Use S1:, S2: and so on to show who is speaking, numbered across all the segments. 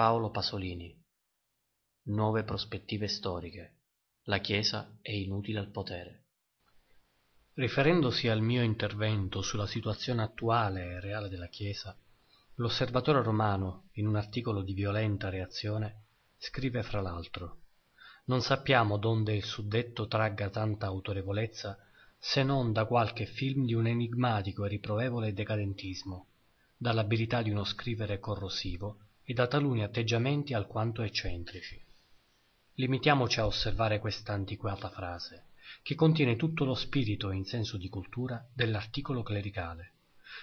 S1: Paolo Pasolini. Nuove prospettive storiche. La Chiesa è inutile al potere. Riferendosi al mio intervento sulla situazione attuale e reale della Chiesa, l'osservatore romano, in un articolo di violenta reazione, scrive fra l'altro Non sappiamo donde il suddetto tragga tanta autorevolezza se non da qualche film di un enigmatico e riprovevole decadentismo, dall'abilità di uno scrivere corrosivo e da taluni atteggiamenti alquanto eccentrici. Limitiamoci a osservare questa antiquata frase, che contiene tutto lo spirito in senso di cultura dell'articolo clericale.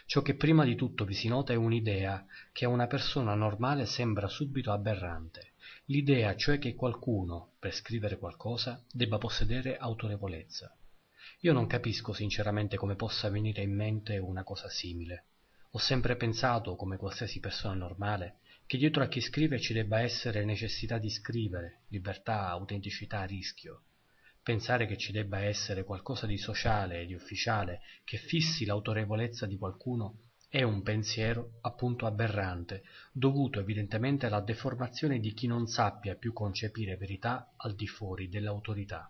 S1: Ciò che prima di tutto vi si nota è un'idea che a una persona normale sembra subito aberrante, l'idea cioè che qualcuno, per scrivere qualcosa, debba possedere autorevolezza. Io non capisco sinceramente come possa venire in mente una cosa simile. Ho sempre pensato, come qualsiasi persona normale, che dietro a chi scrive ci debba essere necessità di scrivere, libertà, autenticità, rischio. Pensare che ci debba essere qualcosa di sociale e di ufficiale che fissi l'autorevolezza di qualcuno è un pensiero appunto aberrante, dovuto evidentemente alla deformazione di chi non sappia più concepire verità al di fuori dell'autorità.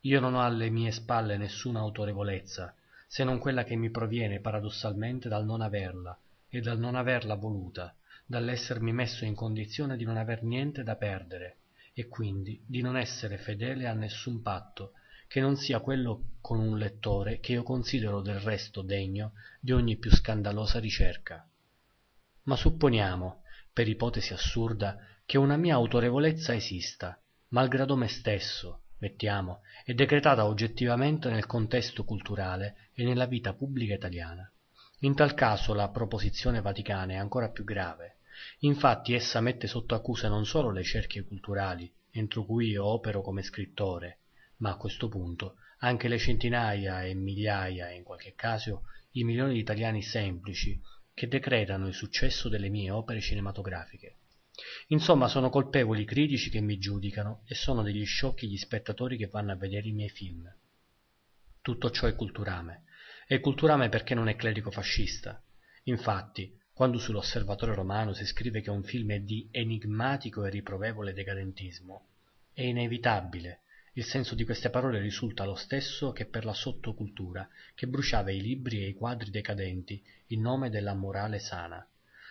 S1: Io non ho alle mie spalle nessuna autorevolezza, se non quella che mi proviene paradossalmente dal non averla e dal non averla voluta, dall'essermi messo in condizione di non aver niente da perdere e quindi di non essere fedele a nessun patto che non sia quello con un lettore che io considero del resto degno di ogni più scandalosa ricerca. Ma supponiamo, per ipotesi assurda, che una mia autorevolezza esista, malgrado me stesso, mettiamo, e decretata oggettivamente nel contesto culturale e nella vita pubblica italiana. In tal caso la proposizione vaticana è ancora più grave, Infatti essa mette sotto accusa non solo le cerchie culturali, entro cui io opero come scrittore, ma a questo punto anche le centinaia e migliaia, e in qualche caso i milioni di italiani semplici, che decretano il successo delle mie opere cinematografiche. Insomma sono colpevoli i critici che mi giudicano e sono degli sciocchi gli spettatori che vanno a vedere i miei film. Tutto ciò è culturame. È culturame perché non è clerico fascista. Infatti, quando sull'Osservatore romano si scrive che un film è di enigmatico e riprovevole decadentismo, è inevitabile. Il senso di queste parole risulta lo stesso che per la sottocultura, che bruciava i libri e i quadri decadenti in nome della morale sana.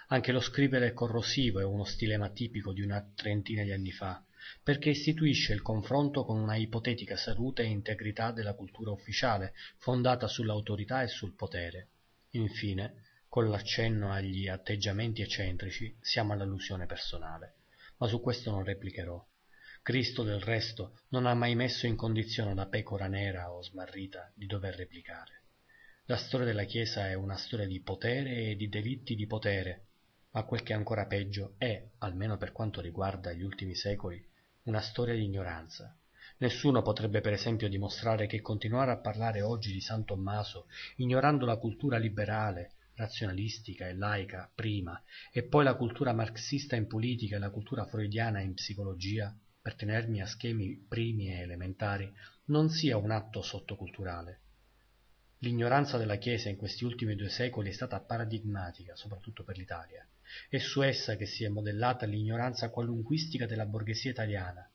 S1: Anche lo scrivere corrosivo è uno stilema tipico di una trentina di anni fa, perché istituisce il confronto con una ipotetica salute e integrità della cultura ufficiale, fondata sull'autorità e sul potere. Infine, con l'accenno agli atteggiamenti eccentrici siamo all'allusione personale, ma su questo non replicherò. Cristo del resto non ha mai messo in condizione la pecora nera o smarrita di dover replicare. La storia della Chiesa è una storia di potere e di delitti di potere, ma quel che è ancora peggio è, almeno per quanto riguarda gli ultimi secoli, una storia di ignoranza. Nessuno potrebbe per esempio dimostrare che continuare a parlare oggi di San Tommaso, ignorando la cultura liberale, razionalistica e laica prima e poi la cultura marxista in politica e la cultura freudiana in psicologia per tenermi a schemi primi e elementari non sia un atto sottoculturale. L'ignoranza della Chiesa in questi ultimi due secoli è stata paradigmatica, soprattutto per l'Italia. È su essa che si è modellata l'ignoranza qualunquistica della borghesia italiana.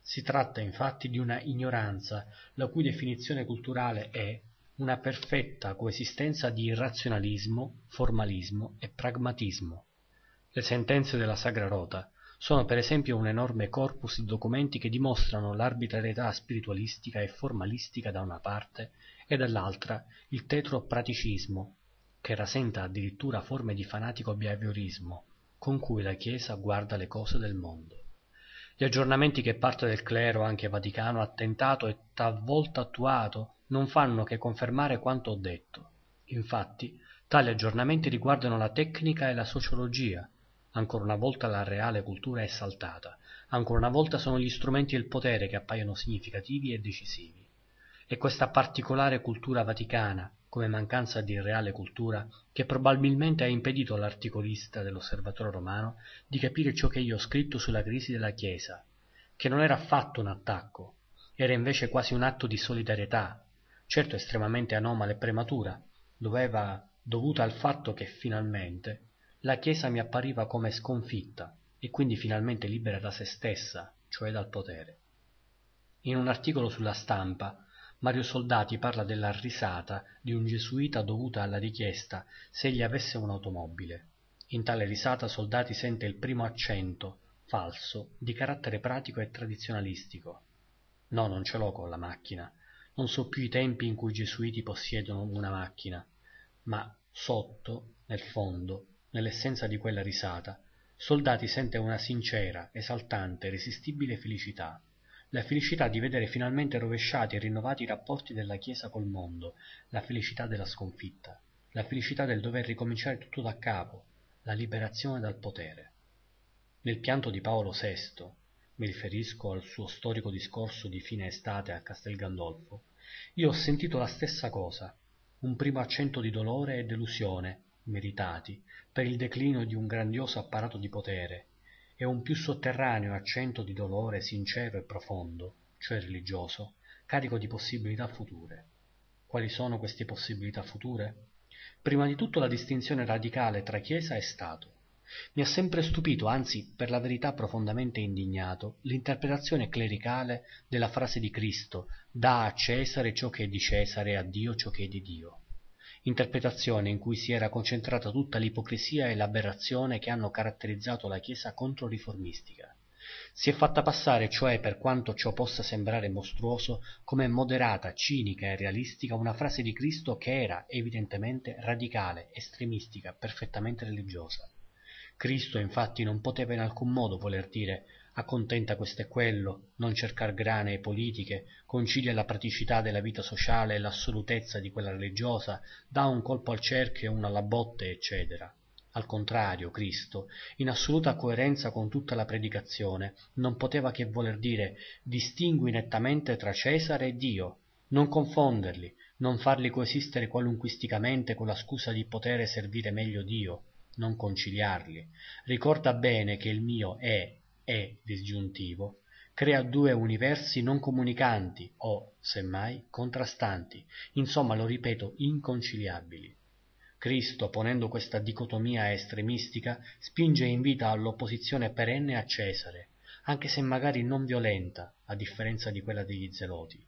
S1: Si tratta infatti di una ignoranza la cui definizione culturale è una perfetta coesistenza di razionalismo, formalismo e pragmatismo. Le sentenze della Sagra Rota sono per esempio un enorme corpus di documenti che dimostrano l'arbitrarietà spiritualistica e formalistica da una parte e dall'altra il tetro praticismo, che rasenta addirittura forme di fanatico behaviorismo, con cui la Chiesa guarda le cose del mondo. Gli aggiornamenti che parte del clero, anche vaticano, ha tentato e talvolta attuato non fanno che confermare quanto ho detto. Infatti, tali aggiornamenti riguardano la tecnica e la sociologia. Ancora una volta la reale cultura è saltata. Ancora una volta sono gli strumenti del potere che appaiono significativi e decisivi. E questa particolare cultura vaticana, come mancanza di reale cultura che probabilmente ha impedito all'articolista dell'Osservatore Romano di capire ciò che io ho scritto sulla crisi della Chiesa, che non era affatto un attacco, era invece quasi un atto di solidarietà, certo estremamente anomala e prematura, doveva dovuta al fatto che finalmente la Chiesa mi appariva come sconfitta e quindi finalmente libera da se stessa, cioè dal potere. In un articolo sulla stampa Mario Soldati parla della "risata" di un gesuita dovuta alla richiesta se egli avesse un'automobile. In tale risata Soldati sente il primo accento, falso, di carattere pratico e tradizionalistico. No, non ce l'ho con la macchina. Non so più i tempi in cui i gesuiti possiedono una macchina. Ma sotto, nel fondo, nell'essenza di quella risata, Soldati sente una sincera, esaltante, irresistibile felicità la felicità di vedere finalmente rovesciati e rinnovati i rapporti della Chiesa col mondo, la felicità della sconfitta, la felicità del dover ricominciare tutto da capo, la liberazione dal potere. Nel pianto di Paolo VI, mi riferisco al suo storico discorso di fine estate a Castel Gandolfo, io ho sentito la stessa cosa, un primo accento di dolore e delusione, meritati, per il declino di un grandioso apparato di potere, e un più sotterraneo accento di dolore sincero e profondo, cioè religioso, carico di possibilità future. Quali sono queste possibilità future? Prima di tutto la distinzione radicale tra Chiesa e Stato. Mi ha sempre stupito, anzi per la verità profondamente indignato, l'interpretazione clericale della frase di Cristo, dà a Cesare ciò che è di Cesare e a Dio ciò che è di Dio interpretazione in cui si era concentrata tutta l'ipocrisia e l'aberrazione che hanno caratterizzato la Chiesa controriformistica. Si è fatta passare, cioè, per quanto ciò possa sembrare mostruoso, come moderata, cinica e realistica una frase di Cristo che era, evidentemente, radicale, estremistica, perfettamente religiosa. Cristo infatti non poteva in alcun modo voler dire accontenta questo e quello, non cercar grane e politiche, concilia la praticità della vita sociale e l'assolutezza di quella religiosa, dà un colpo al cerchio e una alla botte, eccetera. Al contrario, Cristo, in assoluta coerenza con tutta la predicazione, non poteva che voler dire distingui nettamente tra Cesare e Dio, non confonderli, non farli coesistere qualunquisticamente con la scusa di potere servire meglio Dio, non conciliarli. Ricorda bene che il mio è e disgiuntivo crea due universi non comunicanti o, semmai, contrastanti, insomma, lo ripeto, inconciliabili. Cristo, ponendo questa dicotomia estremistica, spinge in vita all'opposizione perenne a Cesare, anche se magari non violenta, a differenza di quella degli zeloti.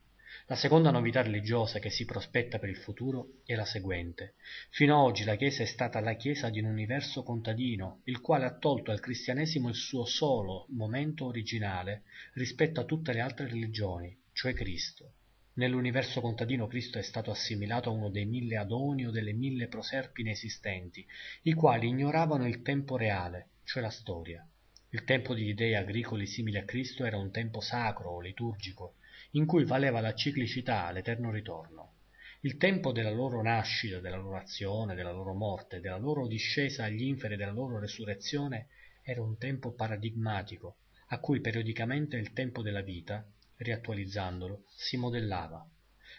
S1: La seconda novità religiosa che si prospetta per il futuro è la seguente. Fino ad oggi la Chiesa è stata la Chiesa di un universo contadino, il quale ha tolto al cristianesimo il suo solo momento originale rispetto a tutte le altre religioni, cioè Cristo. Nell'universo contadino Cristo è stato assimilato a uno dei mille Adoni o delle mille Proserpine esistenti, i quali ignoravano il tempo reale, cioè la storia. Il tempo degli dei agricoli simili a Cristo era un tempo sacro, o liturgico, in cui valeva la ciclicità, l'eterno ritorno. Il tempo della loro nascita, della loro azione, della loro morte, della loro discesa agli inferi, della loro resurrezione era un tempo paradigmatico, a cui periodicamente il tempo della vita, riattualizzandolo, si modellava.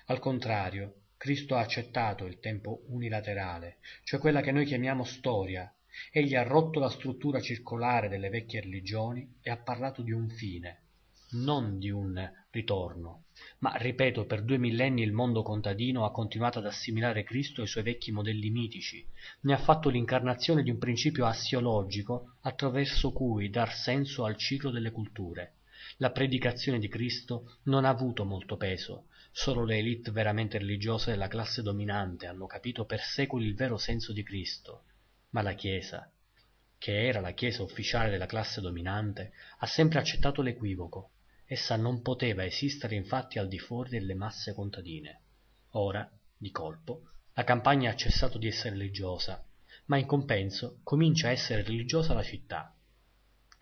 S1: Al contrario, Cristo ha accettato il tempo unilaterale, cioè quella che noi chiamiamo storia. Egli ha rotto la struttura circolare delle vecchie religioni e ha parlato di un fine, non di un ritorno. Ma, ripeto, per due millenni il mondo contadino ha continuato ad assimilare Cristo ai suoi vecchi modelli mitici, ne ha fatto l'incarnazione di un principio assiologico attraverso cui dar senso al ciclo delle culture. La predicazione di Cristo non ha avuto molto peso, solo le élite veramente religiose della classe dominante hanno capito per secoli il vero senso di Cristo. Ma la Chiesa, che era la Chiesa ufficiale della classe dominante, ha sempre accettato l'equivoco Essa non poteva esistere infatti al di fuori delle masse contadine. Ora, di colpo, la campagna ha cessato di essere religiosa, ma in compenso comincia a essere religiosa la città.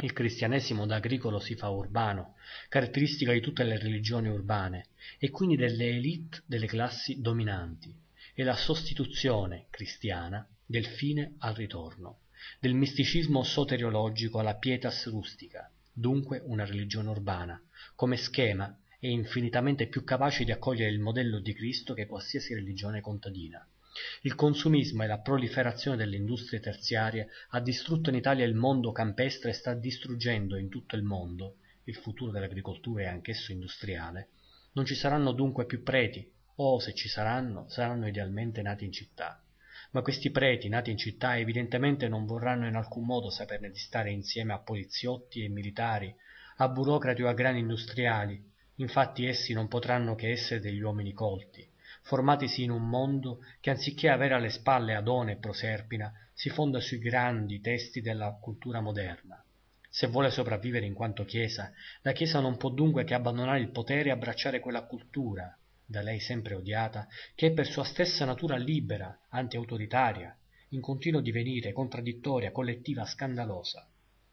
S1: Il cristianesimo da agricolo si fa urbano, caratteristica di tutte le religioni urbane, e quindi delle élite delle classi dominanti, e la sostituzione cristiana del fine al ritorno, del misticismo soteriologico alla pietas rustica, dunque una religione urbana, come schema e infinitamente più capaci di accogliere il modello di Cristo che qualsiasi religione contadina. Il consumismo e la proliferazione delle industrie terziarie ha distrutto in Italia il mondo campestre e sta distruggendo in tutto il mondo il futuro dell'agricoltura è anch'esso industriale. Non ci saranno dunque più preti, o se ci saranno, saranno idealmente nati in città. Ma questi preti nati in città evidentemente non vorranno in alcun modo saperne di stare insieme a poliziotti e militari a burocrati o a grandi industriali infatti essi non potranno che essere degli uomini colti formatisi in un mondo che anziché avere alle spalle adone e proserpina si fonda sui grandi testi della cultura moderna se vuole sopravvivere in quanto chiesa la chiesa non può dunque che abbandonare il potere e abbracciare quella cultura da lei sempre odiata che è per sua stessa natura libera anti-autoritaria, in continuo divenire contraddittoria collettiva scandalosa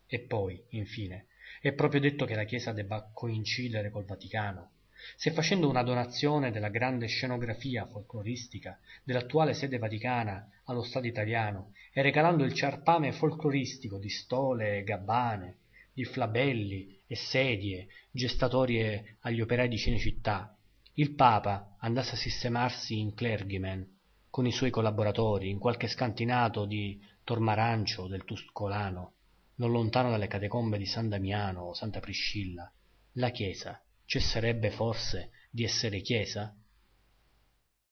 S1: e poi infine è proprio detto che la Chiesa debba coincidere col Vaticano. Se facendo una donazione della grande scenografia folcloristica dell'attuale sede vaticana allo Stato italiano e regalando il ciarpame folcloristico di stole e gabbane, di flabelli e sedie gestatorie agli operai di Cinecittà, il Papa andasse a sistemarsi in clergyman con i suoi collaboratori in qualche scantinato di Tormarancio del Tuscolano non lontano dalle catacombe di San Damiano o Santa Priscilla, la Chiesa cesserebbe forse di essere Chiesa?